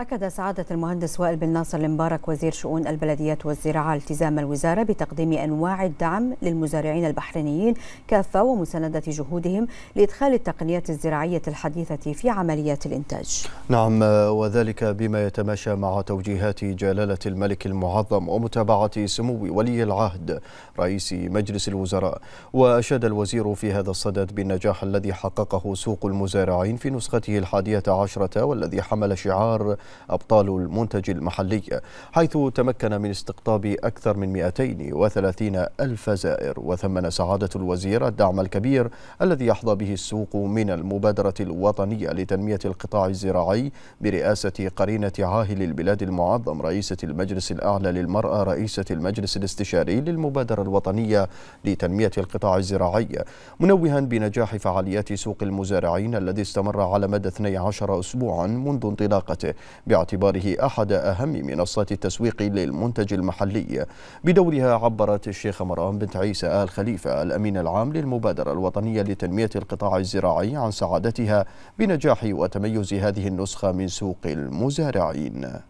أكد سعادة المهندس وائل بن ناصر المبارك وزير شؤون البلديات والزراعة التزام الوزارة بتقديم أنواع الدعم للمزارعين البحرينيين كافة ومساندة جهودهم لإدخال التقنيات الزراعية الحديثة في عمليات الإنتاج نعم وذلك بما يتماشى مع توجيهات جلالة الملك المعظم ومتابعة سمو ولي العهد رئيس مجلس الوزراء وأشاد الوزير في هذا الصدد بالنجاح الذي حققه سوق المزارعين في نسخته الحادية عشرة والذي حمل شعار أبطال المنتج المحلي حيث تمكن من استقطاب أكثر من 230 ألف زائر وثمن سعادة الوزير الدعم الكبير الذي يحظى به السوق من المبادرة الوطنية لتنمية القطاع الزراعي برئاسة قرينة عاهل البلاد المعظم رئيسة المجلس الأعلى للمرأة رئيسة المجلس الاستشاري للمبادرة الوطنية لتنمية القطاع الزراعي منوها بنجاح فعاليات سوق المزارعين الذي استمر على مدى 12 أسبوعا منذ انطلاقته باعتباره أحد أهم منصات التسويق للمنتج المحلي بدورها عبرت الشيخ مرام بنت عيسى آل خليفة الأمين العام للمبادرة الوطنية لتنمية القطاع الزراعي عن سعادتها بنجاح وتميز هذه النسخة من سوق المزارعين